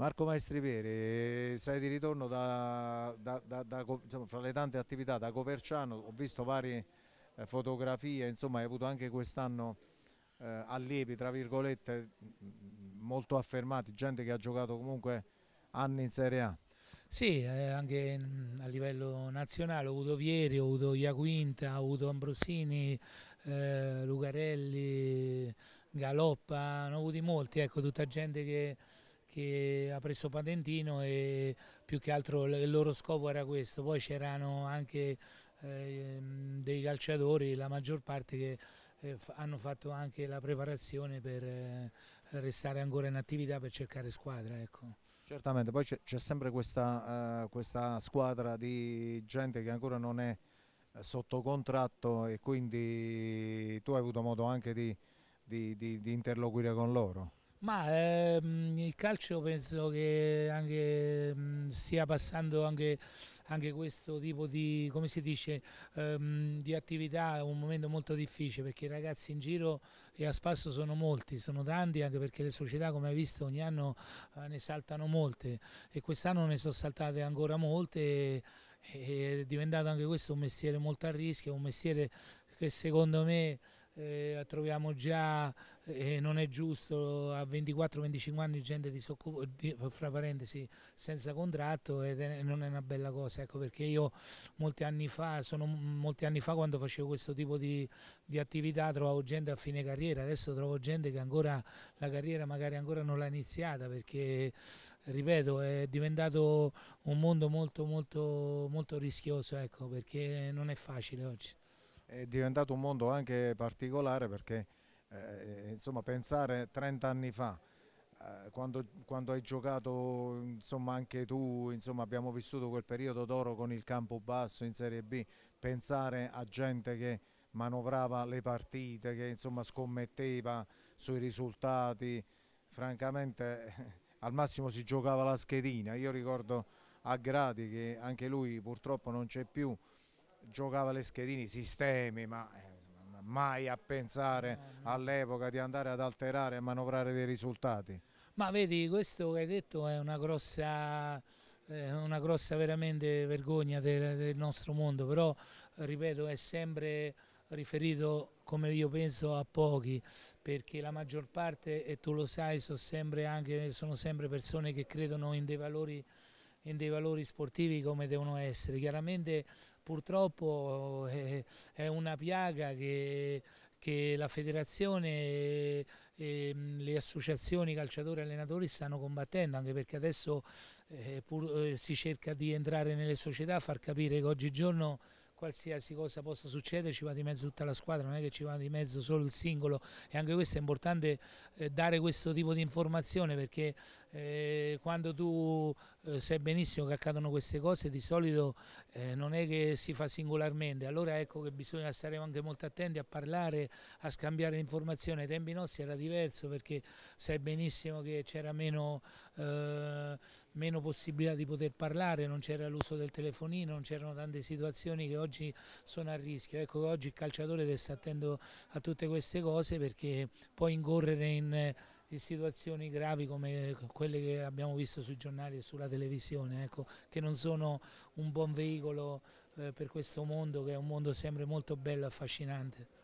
Marco Maestri Peri, sei di ritorno da, da, da, insomma, fra le tante attività da Coverciano, ho visto varie eh, fotografie, insomma hai avuto anche quest'anno eh, allievi, tra virgolette, molto affermati, gente che ha giocato comunque anni in Serie A. Sì, eh, anche a livello nazionale ho avuto Vieri, ho avuto Iaquinta, ho avuto Ambrosini, eh, Lucarelli, Galoppa, ne ho avuti molti, ecco, tutta gente che che ha preso Patentino e più che altro il loro scopo era questo. Poi c'erano anche eh, dei calciatori, la maggior parte che eh, hanno fatto anche la preparazione per eh, restare ancora in attività per cercare squadra. Ecco. Certamente, poi c'è sempre questa, eh, questa squadra di gente che ancora non è sotto contratto e quindi tu hai avuto modo anche di, di, di, di interloquire con loro. Ma ehm, il calcio penso che anche, mm, stia passando anche, anche, questo tipo di, dice, ehm, di attività, è un momento molto difficile perché i ragazzi in giro e a spasso sono molti, sono tanti anche perché le società come hai visto ogni anno eh, ne saltano molte e quest'anno ne sono saltate ancora molte e, e è diventato anche questo un mestiere molto a rischio, un mestiere che secondo me eh, troviamo già, eh, non è giusto, a 24-25 anni gente disoccupata, fra parentesi, senza contratto ed è, non è una bella cosa, ecco perché io molti anni fa, sono, molti anni fa quando facevo questo tipo di, di, attività trovavo gente a fine carriera, adesso trovo gente che ancora la carriera magari ancora non l'ha iniziata perché, ripeto, è diventato un mondo molto molto molto rischioso, ecco perché non è facile oggi è diventato un mondo anche particolare perché eh, eh insomma, pensare 30 anni fa, eh, quando, quando, hai giocato insomma, anche tu, insomma, abbiamo vissuto quel periodo d'oro con il campo basso in Serie B, pensare a gente che manovrava le partite, che insomma, scommetteva sui risultati, francamente eh, al massimo si giocava la schedina, io ricordo a Gradi che anche lui purtroppo non c'è più, giocava le Leschedini sistemi, ma eh, mai a pensare all'epoca di andare ad alterare e manovrare dei risultati. Ma vedi, questo che hai detto è una grossa eh, una grossa veramente vergogna del, del, nostro mondo, però ripeto è sempre riferito come io penso a pochi perché la maggior parte e tu lo sai sono sempre, anche, sono sempre persone che credono in dei valori in dei valori sportivi come devono essere. Chiaramente purtroppo eh, è una piaga che, che la federazione e, ehm, le associazioni calciatori e allenatori stanno combattendo, anche perché adesso eh, pur, eh, si cerca di entrare nelle società, a far capire che oggigiorno qualsiasi cosa possa succedere ci va di mezzo tutta la squadra, non è che ci va di mezzo solo il singolo e anche questo è importante eh, dare questo tipo di informazione perché eh, quando tu eh, sai benissimo che accadono queste cose di solito eh, non è che si fa singolarmente, allora ecco che bisogna stare anche molto attenti a parlare, a scambiare informazioni, ai tempi nostri era diverso perché sai benissimo che c'era meno, eh, meno possibilità di poter parlare, non c'era l'uso del telefonino, non c'erano tante situazioni che oggi oggi sono a rischio. Ecco che oggi il calciatore deve stare attento a tutte queste cose perché può incorrere eh, in situazioni gravi come quelle che abbiamo visto sui giornali e sulla televisione, ecco, che non sono un buon veicolo eh, per questo mondo che è un mondo sempre molto bello e affascinante.